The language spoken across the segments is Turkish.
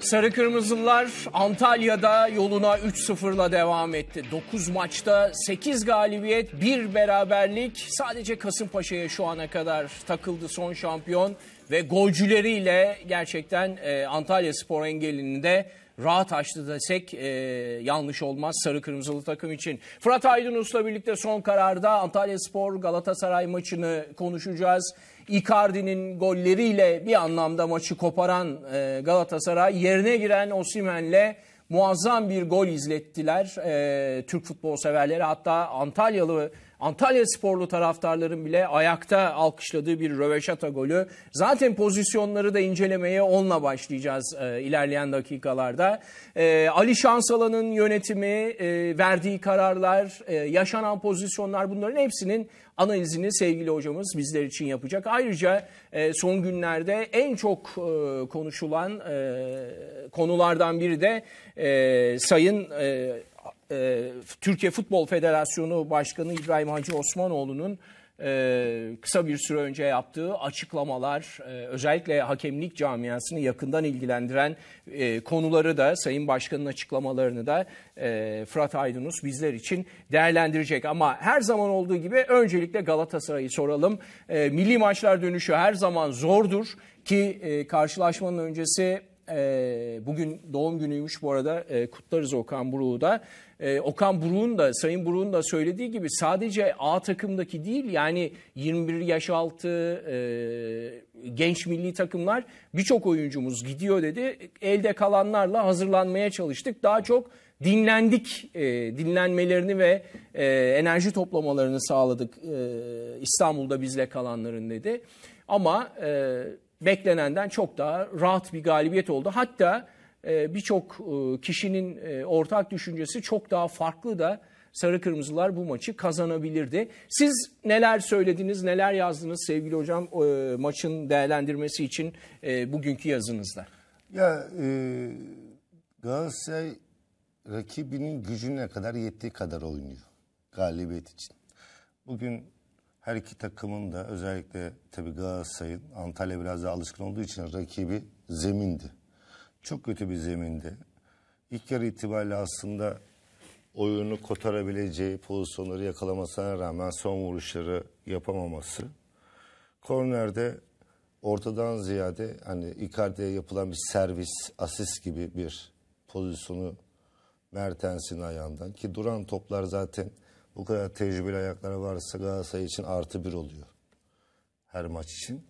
Sarı Kırmızılar Antalya'da yoluna 3-0'la devam etti. 9 maçta 8 galibiyet, 1 beraberlik. Sadece Kasımpaşa'ya şu ana kadar takıldı son şampiyon ve golcüleriyle gerçekten e, Antalya Spor engelini de rahat açtı desek e, yanlış olmaz sarı kırmızılı takım için. Fırat Aydın Us'la birlikte son kararda Antalya Spor Galatasaray maçını konuşacağız. Icardi'nin golleriyle bir anlamda maçı koparan e, Galatasaray yerine giren Osimen'le muazzam bir gol izlettiler e, Türk futbol severleri. Hatta Antalyalı Antalya sporlu taraftarların bile ayakta alkışladığı bir röveşata golü. Zaten pozisyonları da incelemeye onunla başlayacağız e, ilerleyen dakikalarda. E, Ali Şansalan'ın yönetimi, e, verdiği kararlar, e, yaşanan pozisyonlar bunların hepsinin analizini sevgili hocamız bizler için yapacak. Ayrıca e, son günlerde en çok e, konuşulan e, konulardan biri de e, Sayın e, e, Türkiye Futbol Federasyonu Başkanı İbrahim Hacı Osmanoğlu'nun e, kısa bir süre önce yaptığı açıklamalar e, özellikle hakemlik camiasını yakından ilgilendiren e, konuları da Sayın Başkan'ın açıklamalarını da e, Fırat Aydınus bizler için değerlendirecek. Ama her zaman olduğu gibi öncelikle Galatasaray'ı soralım. milli maçlar dönüşü her zaman zordur ki karşılaşmanın öncesi e, bugün doğum günüymüş bu arada e, kutlarız Okan Buruk'u da. E, Okan Buruk'un da Sayın Buruk'un da söylediği gibi sadece A takımdaki değil yani 21 yaş altı e, genç milli takımlar birçok oyuncumuz gidiyor dedi. Elde kalanlarla hazırlanmaya çalıştık. Daha çok dinlendik, e, dinlenmelerini ve e, enerji toplamalarını sağladık e, İstanbul'da bizle kalanların dedi. Ama... E, beklenenden çok daha rahat bir galibiyet oldu. Hatta e, birçok e, kişinin e, ortak düşüncesi çok daha farklı da Sarı Kırmızılar bu maçı kazanabilirdi. Siz neler söylediniz, neler yazdınız sevgili hocam maçın değerlendirmesi için bugünkü yazınızda? Ya e, Galatasaray rakibinin gücüne kadar yettiği kadar oynuyor galibiyet için. Bugün her iki takımın da özellikle tabii Galatasaray'ın Antalya biraz daha alışkın olduğu için rakibi zemindi. Çok kötü bir zemindi. İlk yarı itibariyle aslında oyunu kotarabileceği pozisyonları yakalamasına rağmen son vuruşları yapamaması. Kornerde ortadan ziyade hani Icardi'ye yapılan bir servis, asist gibi bir pozisyonu Mertens'in ayağından ki duran toplar zaten bu kadar tecrübeli ayakları varsa Galatasaray için artı bir oluyor. Her maç için.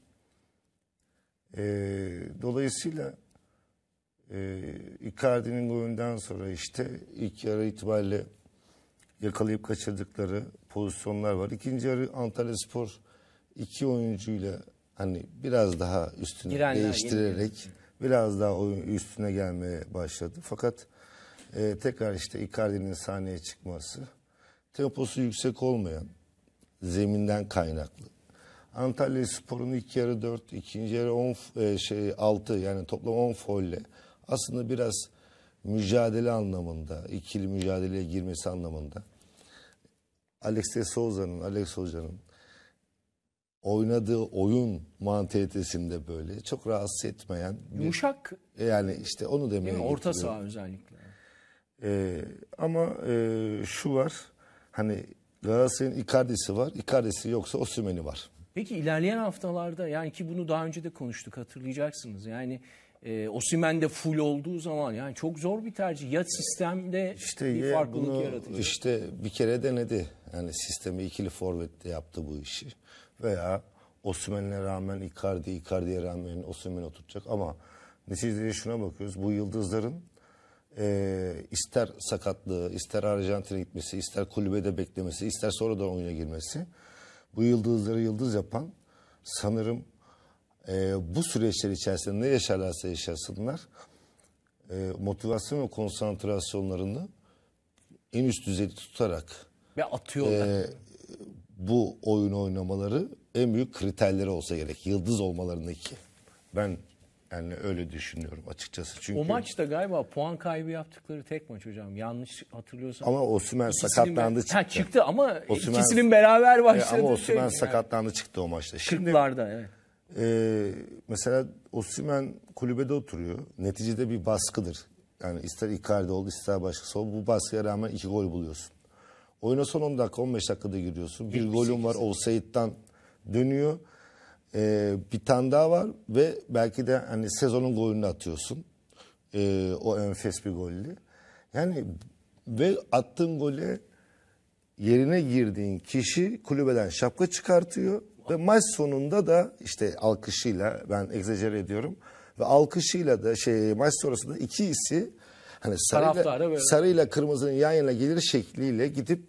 E, dolayısıyla e, Icardi'nin golünden sonra işte ilk yarı itibariyle yakalayıp kaçırdıkları pozisyonlar var. İkinci yarı Antalya Spor iki oyuncuyla hani biraz daha üstüne Girenler, değiştirerek yeni. biraz daha oyun üstüne gelmeye başladı. Fakat e, tekrar işte Icardi'nin sahneye çıkması temposu yüksek olmayan, zeminden kaynaklı. Antalya Spor'un ilk yarı dört, ikinci yarı on e, şey altı yani toplam on folle aslında biraz mücadele anlamında, ikili mücadeleye girmesi anlamında Alex de Souza'nın, Alex Hoca'nın oynadığı oyun mantalitesinde böyle çok rahatsız etmeyen bir, yumuşak yani işte onu demeye yani orta saha özellikle. Ee, ama e, şu var Hani Galatasaray'ın Icardi'si var. Icardi'si yoksa Osimhen'i var. Peki ilerleyen haftalarda yani ki bunu daha önce de konuştuk hatırlayacaksınız. Yani e, Osimhen de full olduğu zaman yani çok zor bir tercih. Ya sistemde işte bir farklılık yaratacak. İşte bir kere denedi. Yani sistemi ikili forvetle yaptı bu işi. Veya Osimhen'e rağmen Icardi, Icardi'ye rağmen Osimhen'i oturacak ama neticede şuna bakıyoruz. Bu yıldızların e, ister sakatlığı, ister Arjantin'e gitmesi, ister kulübede beklemesi, ister sonra da oyuna girmesi bu yıldızları yıldız yapan sanırım e, bu süreçler içerisinde ne yaşarlarsa yaşasınlar e, motivasyon ve konsantrasyonlarını en üst düzeyde tutarak ve atıyorlar. E, bu oyun oynamaları en büyük kriterleri olsa gerek. Yıldız olmalarındaki. Ben yani öyle düşünüyorum açıkçası. Çünkü O maçta galiba puan kaybı yaptıkları tek maç hocam. Yanlış hatırlıyorsam. Ama Osimhen İkisinin sakatlandı çıktı. Ha, çıktı ama Osimhen- ikisinin beraber başladı. E, ama şey Osimhen şey, sakatlandı çıktı o maçta. Yani Şimdi kırklarda, evet. Ee, mesela Osimhen kulübede oturuyor. Neticede bir baskıdır. Yani ister Icardi oldu ister başkası ol. Bu baskıya rağmen iki gol buluyorsun. Oyuna son 10 dakika 15 dakikada giriyorsun. Bir golün var Said'dan dönüyor. Ee, bir tane daha var ve belki de hani sezonun golünü atıyorsun. Ee, o enfes bir golle. Yani ve attığın gole yerine girdiğin kişi kulübeden şapka çıkartıyor ve maç sonunda da işte alkışıyla ben egzajer ediyorum ve alkışıyla da şey maç sonrasında iki isi hani sarıyla, sarıyla kırmızının yan yana gelir şekliyle gidip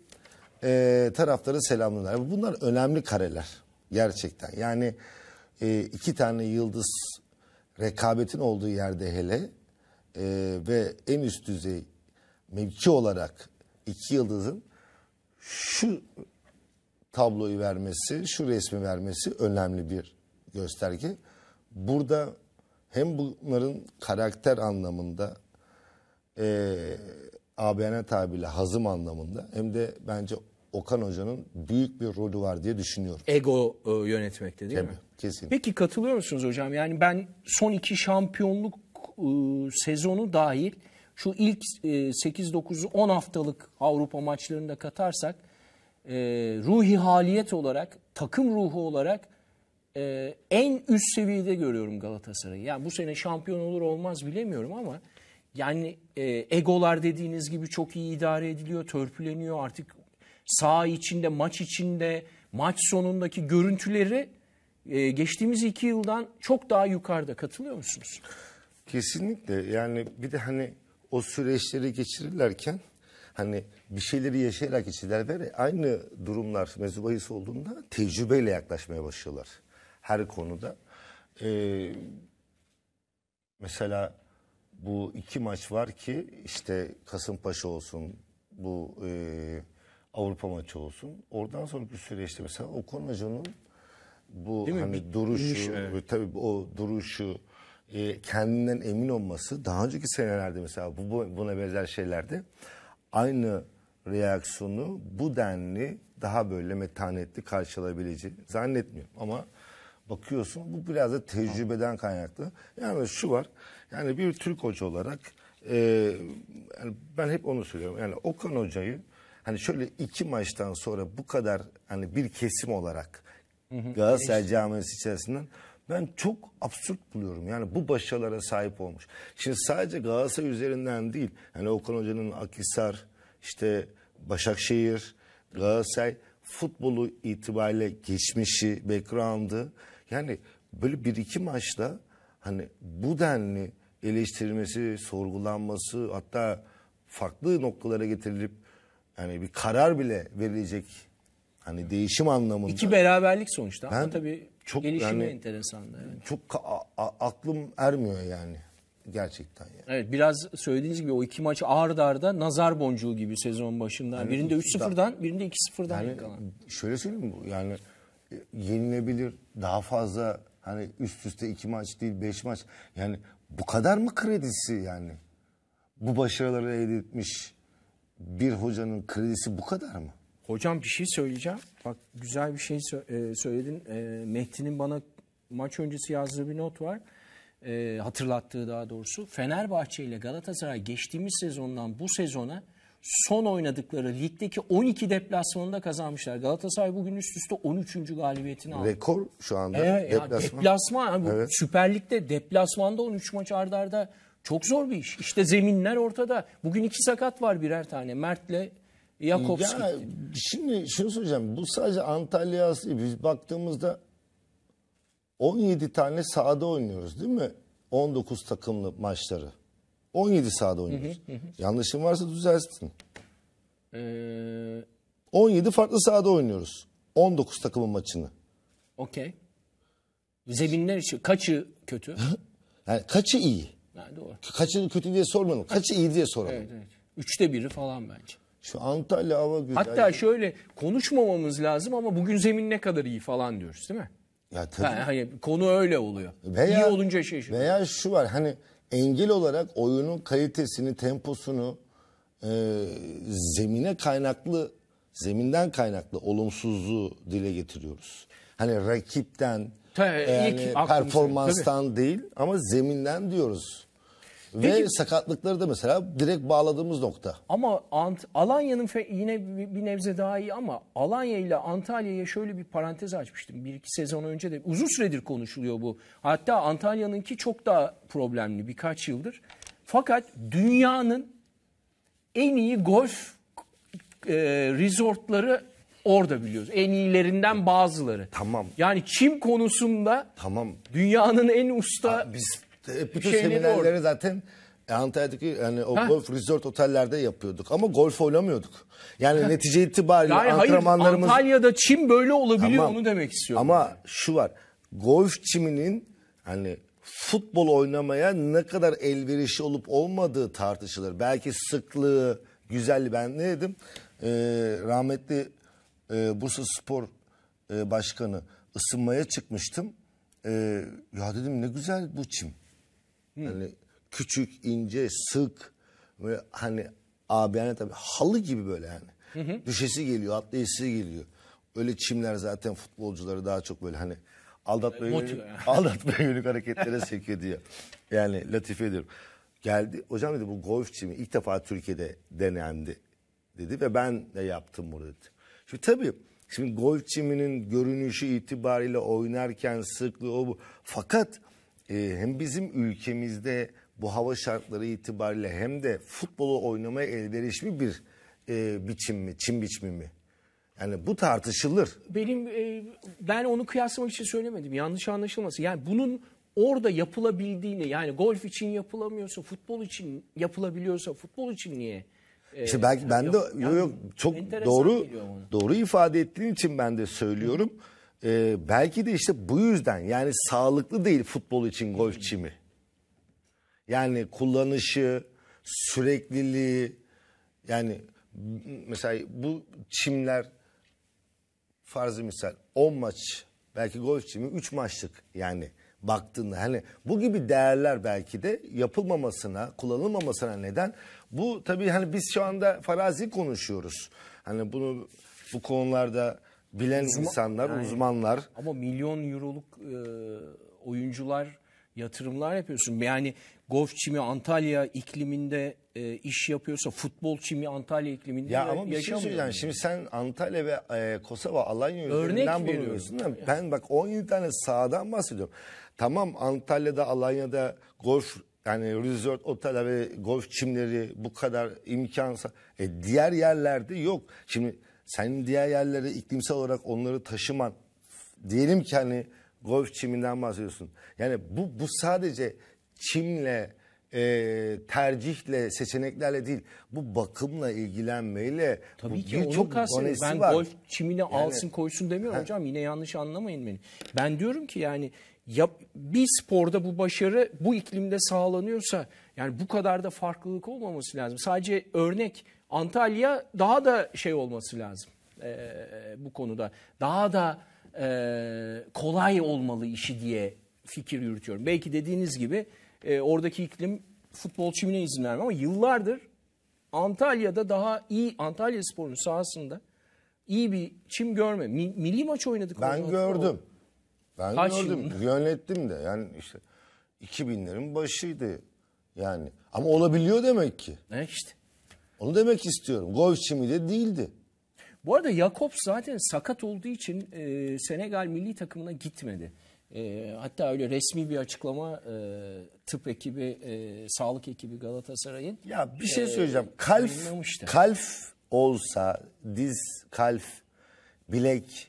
e, taraftarı selamlıyorlar. Bunlar önemli kareler gerçekten. Yani e, iki tane yıldız rekabetin olduğu yerde hele e, ve en üst düzey mevki olarak iki yıldızın şu tabloyu vermesi, şu resmi vermesi önemli bir gösterge. Burada hem bunların karakter anlamında e, ABN tabiriyle hazım anlamında hem de bence Okan Hoca'nın büyük bir rolü var diye düşünüyorum. Ego e, yönetmekte değil Tabii, mi? Kesin. Peki katılıyor musunuz hocam? Yani ben son iki şampiyonluk e, sezonu dahil şu ilk e, 8-9-10 haftalık Avrupa maçlarında katarsak e, ruhi haliyet olarak, takım ruhu olarak e, en üst seviyede görüyorum Galatasaray'ı. Yani bu sene şampiyon olur olmaz bilemiyorum ama... Yani e, egolar dediğiniz gibi çok iyi idare ediliyor, törpüleniyor. Artık Sağ içinde, maç içinde, maç sonundaki görüntüleri e, geçtiğimiz iki yıldan çok daha yukarıda. Katılıyor musunuz? Kesinlikle. Yani bir de hani o süreçleri geçirirlerken hani bir şeyleri yaşayarak geçirirler ve aynı durumlar mezubahis olduğunda tecrübeyle yaklaşmaya başlıyorlar. Her konuda. Ee, mesela bu iki maç var ki işte Kasımpaşa olsun bu e, Avrupa maçı olsun. Oradan sonraki süreçte mesela Okonajon'un bu Değil hani mi? duruşu, evet. tabii o duruşu, e, kendinden emin olması daha önceki senelerde mesela bu, buna benzer şeylerde aynı reaksiyonu bu denli daha böyle metanetli karşılayabileceği zannetmiyorum ama bakıyorsun bu biraz da tecrübeden kaynaklı. Yani şu var yani bir Türk hoca olarak e, yani ben hep onu söylüyorum yani Okan hocayı hani şöyle iki maçtan sonra bu kadar hani bir kesim olarak hı hı. Galatasaray camiası içerisinden ben çok absürt buluyorum. Yani bu başarılara sahip olmuş. Şimdi sadece Galatasaray üzerinden değil. Hani Okan Hoca'nın Akhisar, işte Başakşehir, Galatasaray futbolu itibariyle geçmişi, background'ı. Yani böyle bir iki maçta hani bu denli eleştirilmesi, sorgulanması hatta farklı noktalara getirilip hani bir karar bile verilecek hani değişim anlamında. İki beraberlik sonuçta. Ben Ama tabii çok gelişimi yani, enteresandı. Evet. Çok a, a, aklım ermiyor yani gerçekten. Yani. Evet biraz söylediğiniz gibi o iki maçı ağır darda nazar boncuğu gibi sezon başından. Yani, birinde 3-0'dan birinde 2-0'dan yani, Şöyle söyleyeyim bu yani e, yenilebilir daha fazla hani üst üste iki maç değil beş maç yani bu kadar mı kredisi yani bu başarıları elde etmiş bir hocanın kredisi bu kadar mı? Hocam bir şey söyleyeceğim. Bak güzel bir şey e, söyledin. E, Mehdi'nin bana maç öncesi yazdığı bir not var. E, hatırlattığı daha doğrusu. Fenerbahçe ile Galatasaray geçtiğimiz sezondan bu sezona son oynadıkları ligdeki 12 deplasmanında kazanmışlar. Galatasaray bugün üst üste 13. galibiyetini aldı. Rekor şu anda evet, deplasman. Yani deplasman yani evet. Süper Lig'de deplasmanda 13 maç ardarda arda çok zor bir iş. İşte zeminler ortada. Bugün iki sakat var birer tane. Mert'le Jakobski. Ya şimdi şunu söyleyeceğim. Bu sadece Antalya biz baktığımızda 17 tane sahada oynuyoruz değil mi? 19 takımlı maçları. 17 sahada oynuyoruz. Hı hı hı. Yanlışım varsa düzelsin. Ee... 17 farklı sahada oynuyoruz. 19 takımın maçını. Okey. Zeminler için kaçı kötü? yani kaçı iyi? Yani doğru. Kaçını kötü diye sormadım. Kaçı iyi diye soralım. Evet, evet. Üçte biri falan bence. Şu Antalya hava güzel. Hatta şöyle konuşmamamız lazım ama bugün zemin ne kadar iyi falan diyoruz değil mi? Ya tabii. Ha, hani konu öyle oluyor. Veya, iyi olunca şey. Şaşırıyor. Veya şu var hani engel olarak oyunun kalitesini, temposunu e, zemine kaynaklı, zeminden kaynaklı olumsuzluğu dile getiriyoruz. Hani rakipten, Ta, yani ilk performanstan tabii. değil ama zeminden diyoruz. Ve Peki, sakatlıkları da mesela direkt bağladığımız nokta. Ama Ant Alanya'nın yine bir nebze daha iyi ama Alanya ile Antalya'ya şöyle bir parantez açmıştım. Bir iki sezon önce de uzun süredir konuşuluyor bu. Hatta Antalya'nınki çok daha problemli birkaç yıldır. Fakat dünyanın en iyi golf e, resortları orada biliyoruz. En iyilerinden bazıları. Tamam. Yani çim konusunda Tamam. dünyanın en usta Biz e, bütün Şeyini seminerleri doğru. zaten e, Antalya'daki yani o ha. golf resort otellerde yapıyorduk ama golf oynamıyorduk. Yani ha. netice itibariyle yani antrenmanlarımız... Hayır, Antalya'da çim böyle olabiliyor ama, onu demek istiyorum. Ama şu var golf çiminin hani futbol oynamaya ne kadar elverişli olup olmadığı tartışılır. Belki sıklığı, güzelliği ben ne dedim? Ee, rahmetli e, Bursa Spor e, Başkanı ısınmaya çıkmıştım. E, ya dedim ne güzel bu çim. Hı. Hani küçük, ince, sık ve hani abi yani tabii halı gibi böyle yani. Hı hı. Düşesi geliyor, atlayısı geliyor. Öyle çimler zaten futbolcuları daha çok böyle hani aldatmaya yönelik, aldatmaya yönelik hareketlere sevk ediyor. Yani latife ediyorum. Geldi hocam dedi bu golf çimi ilk defa Türkiye'de denendi dedi ve ben de yaptım bunu dedi. Şimdi tabii şimdi golf çiminin görünüşü itibariyle oynarken sıklığı o bu. Fakat ee, hem bizim ülkemizde bu hava şartları itibariyle hem de futbolu oynamaya elverişli bir e, biçim mi, çim biçimi mi? Yani bu tartışılır. Benim e, ben onu kıyaslamak için söylemedim. Yanlış anlaşılmasın. Yani bunun orada yapılabildiğini yani golf için yapılamıyorsa futbol için yapılabiliyorsa futbol için niye? E, işte belki ben de yok, yok, yok çok doğru doğru ifade ettiğin için ben de söylüyorum. Hı. Ee, belki de işte bu yüzden yani sağlıklı değil futbol için golf çimi. Yani kullanışı, sürekliliği yani mesela bu çimler farzı misal 10 maç belki golf çimi 3 maçlık yani baktığında hani bu gibi değerler belki de yapılmamasına, kullanılmamasına neden. Bu tabii hani biz şu anda farazi konuşuyoruz. Hani bunu bu konularda bilen Uzman, insanlar, yani. uzmanlar. Ama milyon euroluk e, oyuncular yatırımlar yapıyorsun. Yani golf çimi Antalya ikliminde e, iş yapıyorsa futbol çimi Antalya ikliminde ya, ama bir şey söyleyeceğim. Şimdi sen Antalya ve e, Kosova, Alanya üzerinden buluyorsun. Yani. Ben bak 17 tane sahadan bahsediyorum. Tamam Antalya'da, Alanya'da golf yani resort otel ve golf çimleri bu kadar imkansa e, diğer yerlerde yok. Şimdi sen diğer yerlere iklimsel olarak onları taşıman. Diyelim ki hani golf çiminden bahsediyorsun. Yani bu, bu sadece çimle, e, tercihle, seçeneklerle değil. Bu bakımla ilgilenmeyle. Tabii bu ki onun çok kastım. Ben var. golf çimini yani, alsın koysun demiyorum he. hocam. Yine yanlış anlamayın beni. Ben diyorum ki yani ya bir sporda bu başarı bu iklimde sağlanıyorsa yani bu kadar da farklılık olmaması lazım. Sadece örnek Antalya daha da şey olması lazım e, bu konuda. Daha da e, kolay olmalı işi diye fikir yürütüyorum. Belki dediğiniz gibi e, oradaki iklim futbol çimine izin vermiyor ama yıllardır Antalya'da daha iyi Antalya Spor'un sahasında iyi bir çim görme. Mi, milli maç oynadık. Ben gördüm. Ben Kaç gördüm. Yılında? Yönettim de yani işte 2000'lerin başıydı yani. Ama olabiliyor demek ki. Ne işte. Onu demek istiyorum. Gol de değildi. Bu arada Jakobs zaten sakat olduğu için e, Senegal milli takımına gitmedi. E, hatta öyle resmi bir açıklama e, tıp ekibi, e, sağlık ekibi Galatasaray'ın. Ya bir e, şey söyleyeceğim. E, kalf, kalf olsa diz, kalf, bilek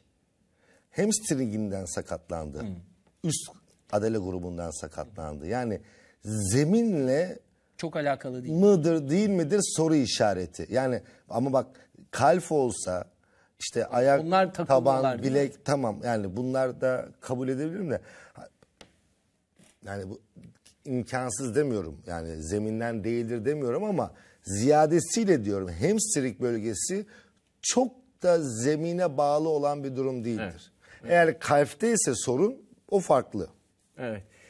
hamstringinden sakatlandı. Hmm. Üst adale grubundan sakatlandı. Yani zeminle çok alakalı değil. Mıdır değil midir soru işareti. Yani ama bak kalf olsa işte ayak, bunlar taban, bilek yani. tamam yani bunlar da kabul edebilirim de yani bu imkansız demiyorum. Yani zeminden değildir demiyorum ama ziyadesiyle diyorum. Hamstring bölgesi çok da zemine bağlı olan bir durum değildir. Evet. Eğer kalfte ise sorun o farklı. Evet.